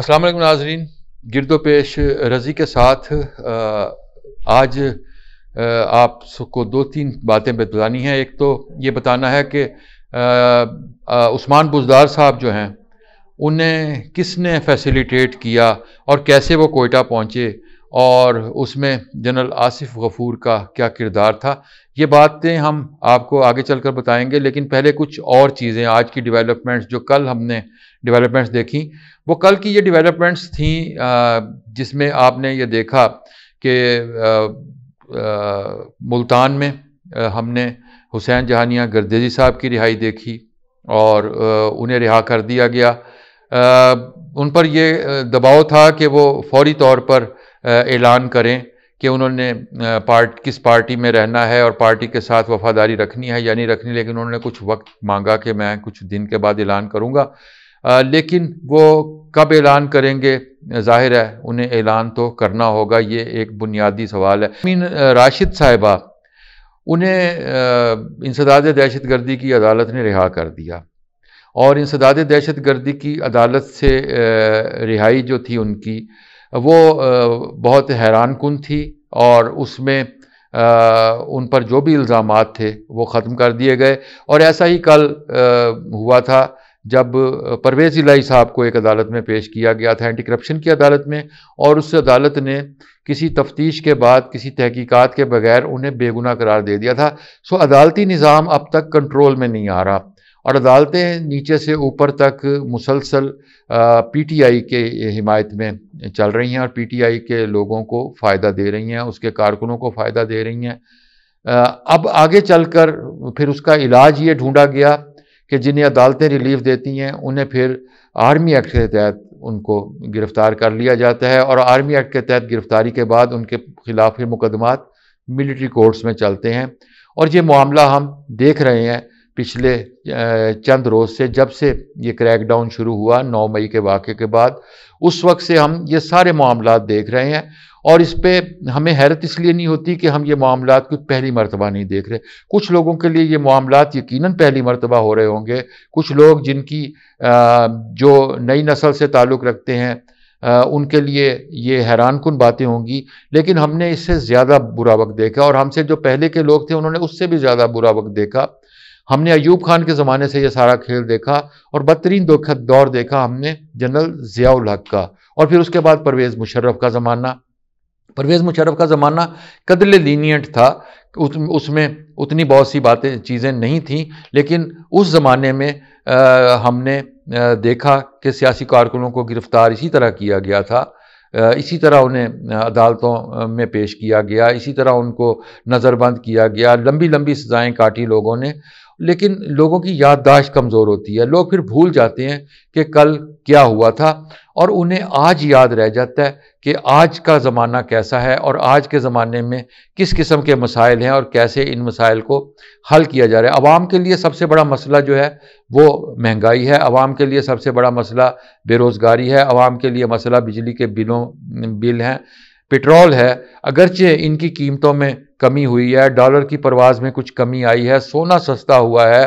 अस्सलाम वालेकुम नाजरीन गिरदो पेश रजी के साथ आज आपको दो तीन बातें बतानी हैं एक तो ये बताना है कि उस्मान बुजदार साहब जो हैं उन्हें किसने फैसिलिटेट किया और कैसे वो कोयटा पहुँचे और उसमें जनरल आसिफ गफूर का क्या किरदार था ये बातें हम आपको आगे चलकर बताएंगे लेकिन पहले कुछ और चीज़ें आज की डेवलपमेंट्स जो कल हमने डेवलपमेंट्स देखी वो कल की ये डेवलपमेंट्स थी जिसमें आपने ये देखा कि मुल्तान में हमने हुसैन जहानिया गर्देजी साहब की रिहाई देखी और उन्हें रिहा कर दिया गया उन पर यह दबाव था कि वो फौरी तौर पर ऐलान करें कि उन्होंने पार्ट किस पार्टी में रहना है और पार्टी के साथ वफादारी रखनी है या नहीं रखनी लेकिन उन्होंने कुछ वक्त मांगा कि मैं कुछ दिन के बाद ऐलान करूँगा लेकिन वो कब ऐलान करेंगे जाहिर है उन्हें ऐलान तो करना होगा ये एक बुनियादी सवाल है मीन राशिद साहिबा उन्हें इंसदाद दहशत गर्दी की अदालत ने रिहा कर दिया और इंसदाद दहशत गर्दी की अदालत से रिहाई जो थी उनकी वो बहुत हैरान कन थी और उसमें उन पर जो भी इल्ज़ाम थे वो ख़त्म कर दिए गए और ऐसा ही कल हुआ था जब परवेज़ इलाई साहब को एक अदालत में पेश किया गया था एंटी करप्शन की अदालत में और उस अदालत ने किसी तफ्तीश के बाद किसी तहकीकात के बगैर उन्हें बेगुनाह करार दे दिया था सो अदालती निज़ाम अब तक कंट्रोल में नहीं आ रहा और अदालतें नीचे से ऊपर तक मुसलसल पीटीआई के हिमायत में चल रही हैं और पीटीआई के लोगों को फ़ायदा दे रही हैं उसके कारकुनों को फ़ायदा दे रही हैं अब आगे चलकर फिर उसका इलाज ये ढूंढा गया कि जिन्हें अदालतें रिलीफ देती हैं उन्हें फिर आर्मी एक्ट के तहत उनको गिरफ़्तार कर लिया जाता है और आर्मी एक्ट के तहत गिरफ़्तारी के बाद उनके ख़िलाफ़ फिर मुकदमात मिलिट्री कोर्ट्स में चलते हैं और ये मामला हम देख रहे हैं पिछले चंद रोज़ से जब से ये क्रैकडाउन शुरू हुआ 9 मई के वाक़े के बाद उस वक्त से हम ये सारे मामला देख रहे हैं और इस पर हमें हैरत इसलिए नहीं होती कि हम ये मामला कुछ पहली मरतबा नहीं देख रहे कुछ लोगों के लिए ये मामला यकीन पहली मरतबा हो रहे होंगे कुछ लोग जिनकी जो नई नस्ल से ताल्लुक़ रखते हैं उनके लिए ये हैरान कन बातें होंगी लेकिन हमने इससे ज़्यादा बुरा वक्त देखा और हमसे जो पहले के लोग थे उन्होंने उससे भी ज़्यादा बुरा वक्त देखा हमने अयूब खान के ज़माने से ये सारा खेल देखा और बदतरीन दौर देखा हमने जनरल ज़ियाउल हक का और फिर उसके बाद परवेज़ मुशर्रफ का ज़माना परवेज़ मुशर्रफ का ज़माना कदले लीनियंट था उस उसमें उतनी बहुत सी बातें चीज़ें नहीं थी लेकिन उस ज़माने में आ, हमने आ, देखा कि सियासी कारकुनों को गिरफ़्तार इसी तरह किया गया था इसी तरह उन्हें अदालतों में पेश किया गया इसी तरह उनको नज़रबंद किया गया लंबी लंबी सजाएं काटी लोगों ने लेकिन लोगों की याददाश्त कमज़ोर होती है लोग फिर भूल जाते हैं कि कल क्या हुआ था और उन्हें आज याद रह जाता है कि आज का ज़माना कैसा है और आज के ज़माने में किस किस्म के मसाइल हैं और कैसे इन मसाइल को हल किया जा रहा है आवाम के लिए सबसे बड़ा मसला जो है वो महंगाई है आवाम के लिए सबसे बड़ा मसला बेरोज़गारी है आवाम के लिए मसला बिजली के बिलों बिल हैं पेट्रोल है अगरचे इनकी कीमतों में कमी हुई है डॉलर की परवाज में कुछ कमी आई है सोना सस्ता हुआ है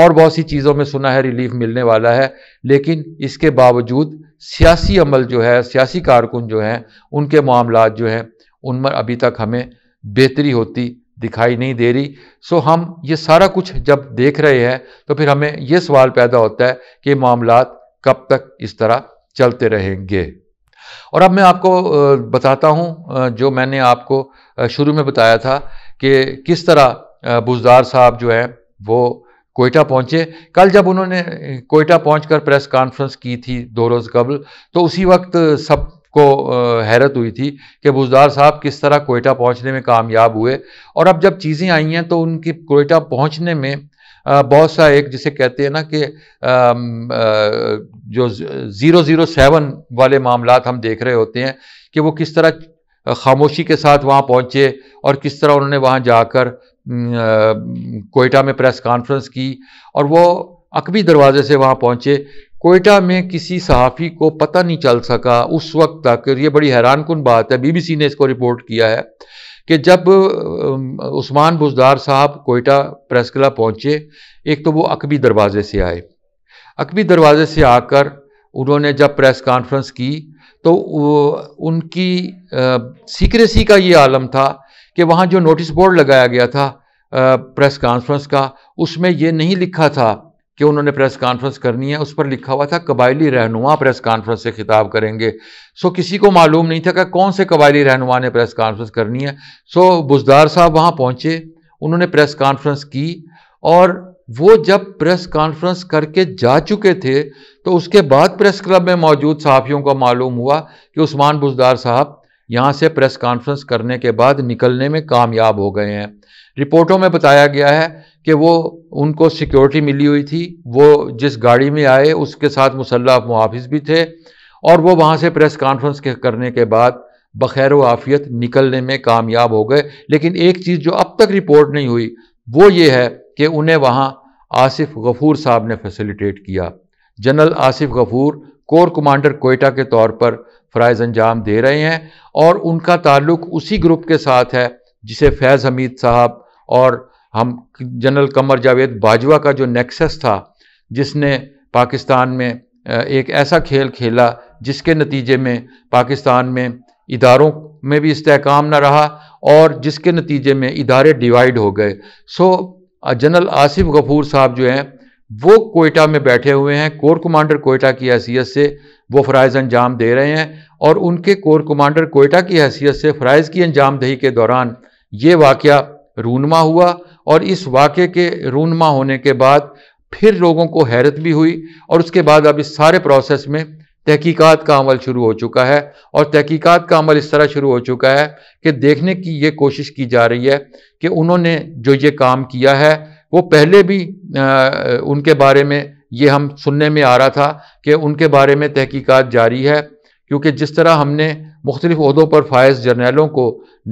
और बहुत सी चीज़ों में सुना है रिलीफ मिलने वाला है लेकिन इसके बावजूद सियासी अमल जो है सियासी कारकुन जो हैं उनके मामला जो हैं उनमें अभी तक हमें बेहतरी होती दिखाई नहीं दे रही सो हम ये सारा कुछ जब देख रहे हैं तो फिर हमें ये सवाल पैदा होता है कि मामला कब तक इस तरह चलते रहेंगे और अब मैं आपको बताता हूँ जो मैंने आपको शुरू में बताया था कि किस तरह बुजदार साहब जो हैं वो कोयटा पहुँचे कल जब उन्होंने कोयटा पहुँच प्रेस कॉन्फ्रेंस की थी दो रोज़ कबल तो उसी वक्त सब को हैरत हुई थी कि बुजदार साहब किस तरह कोयटा पहुंचने में कामयाब हुए और अब जब चीज़ें आई हैं तो उनकी कोयटा पहुंचने में बहुत सा एक जिसे कहते हैं ना कि जो ज़ीरो ज़ीरो सेवन वाले मामला हम देख रहे होते हैं कि वो किस तरह खामोशी के साथ वहाँ पहुँचे और किस तरह उन्होंने वहाँ जाकर कोयटा में प्रेस कॉन्फ्रेंस की और वो अकबी दरवाजे से वहाँ पहुँचे कोयटा में किसी सहाफ़ी को पता नहीं चल सका उस वक्त तक ये बड़ी हैरान कन बात है बीबीसी ने इसको रिपोर्ट किया है कि जब उस्मान बुजदार साहब कोयटा प्रेस क्लब पहुँचे एक तो वो अकबी दरवाज़े से आए अकबी दरवाज़े से आकर उन्होंने जब प्रेस कॉन्फ्रेंस की तो उनकी सीक्रेसी का ये आलम था कि वहाँ जो नोटिस बोर्ड लगाया गया था प्रेस कॉन्फ्रेंस का उसमें ये नहीं लिखा था कि उन्होंने प्रेस कॉन्फ्रेंस करनी है उस पर लिखा हुआ था कबायली रहनुमा प्रेस कॉन्फ्रेंस से खिताब करेंगे सो किसी को मालूम नहीं था कि कौन से कबायली रहनुमा ने प्रेस कॉन्फ्रेंस करनी है सो बुजदार साहब वहाँ पहुँचे उन्होंने प्रेस कॉन्फ्रेंस की और वो जब प्रेस कॉन्फ्रेंस करके जा चुके थे तो उसके बाद प्रेस क्लब में मौजूद सहाफ़ियों को मालूम हुआ कि उस्मान बुजदार साहब यहाँ से प्रेस कॉन्फ्रेंस करने के बाद निकलने में कामयाब हो गए हैं रिपोर्टों में बताया गया है कि वो उनको सिक्योरिटी मिली हुई थी वो जिस गाड़ी में आए उसके साथ मुसल्ला मुहाफिज भी थे और वो वहाँ से प्रेस कॉन्फ्रेंस करने के बाद बखैर आफियत निकलने में कामयाब हो गए लेकिन एक चीज़ जो अब तक रिपोर्ट नहीं हुई वो ये है कि उन्हें वहाँ आसिफ गफूर साहब ने फैसिलिटेट किया general Asif Ghafoor corps commander Quetta के तौर पर फ़रज़ अंजाम दे रहे हैं और उनका ताल्लुक उसी ग्रुप के साथ है जिसे फैज़ हमीद साहब और हम जनरल कमर जावेद बाजवा का जो नेक्सस था जिसने पाकिस्तान में एक ऐसा खेल खेला जिसके नतीजे में पाकिस्तान में इदारों में भी इसकाम ना रहा और जिसके नतीजे में इदारे डिवाइड हो गए सो जनरल आसिफ गफूर साहब जो हैं वो कोयटा में बैठे हुए हैं कोर कमांडर कोयटा की हैसियत से वो फ़रज़ अंजाम दे रहे हैं और उनके कोर कमांडर कोयटा की हैसियत से फ़रज़ की अंजामदही के दौरान ये वाक़ रूनमा हुआ और इस वाक़े के रूनमा होने के बाद फिर लोगों को हैरत भी हुई और उसके बाद अब इस सारे प्रोसेस में तहकीकात का अमल शुरू हो चुका है और तहकीकात का अमल इस तरह शुरू हो चुका है कि देखने की ये कोशिश की जा रही है कि उन्होंने जो ये काम किया है वो पहले भी आ, उनके बारे में ये हम सुनने में आ रहा था कि उनके बारे में तहकीकात जारी है क्योंकि जिस तरह हमने मुख्तलिफ अहदों पर फायज जर्नैलों को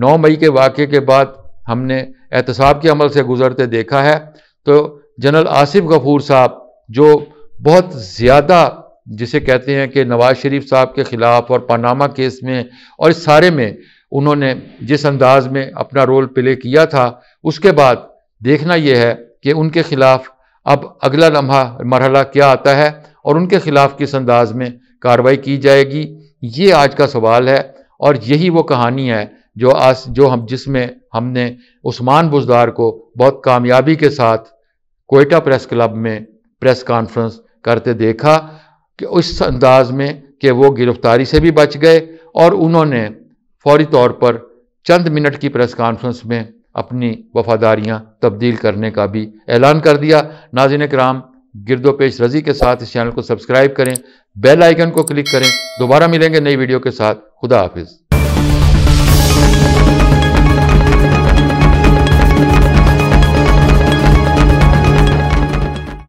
नौ मई के वाक़े के बाद हमने एहतसाब के अमल से गुजरते देखा है तो जनरल आसिफ गफूर साहब जो बहुत ज़्यादा जिसे कहते हैं कि नवाज़ शरीफ साहब के ख़िलाफ़ और पानामा केस में और इस सारे में उन्होंने जिस अंदाज में अपना रोल प्ले किया था उसके बाद देखना यह है कि उनके ख़िलाफ़ अब अगला लम्हा मरहला क्या आता है और उनके ख़िलाफ़ किस अंदाज में कार्रवाई की जाएगी ये आज का सवाल है और यही वो कहानी है जो आज जो हम जिसमें हमने उस्मान बुजदार को बहुत कामयाबी के साथ कोयटा प्रेस क्लब में प्रेस कॉन्फ्रेंस करते देखा कि उस अंदाज में कि वो गिरफ्तारी से भी बच गए और उन्होंने फौरी तौर पर चंद मिनट की प्रेस कॉन्फ्रेंस में अपनी वफादारियां तब्दील करने का भी ऐलान कर दिया नाजिन कराम गिरदो पेश रजी के साथ इस चैनल को सब्सक्राइब करें बेल आइकन को क्लिक करें दोबारा मिलेंगे नई वीडियो के साथ खुदा हाफिज़